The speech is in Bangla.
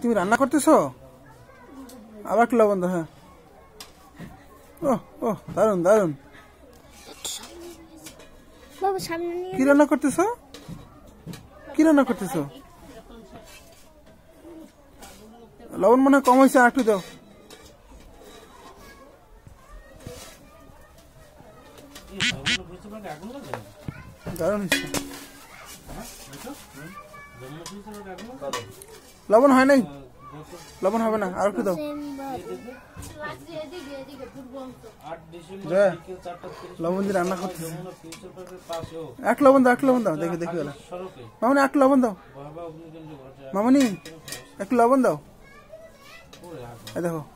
তুমি রান্না করতেছো আবার কি লবণ হ্যাঁ ও ও দারুন দারুন কি রান্না করতেছো কি রান্না করতেছো লবণ মনে কম হয়েছে আর একটু দাও দারুণ হয়েছে লবণ হয় নাই লবণ হবে না আর একটু দাও লবণ দিয়ে রান্না করতে এক লবণ দাও এক লবণ দাও দেখি দেখে বেলা মামনি এক লবণ দাও মামনি এক লবণ দাও দেখো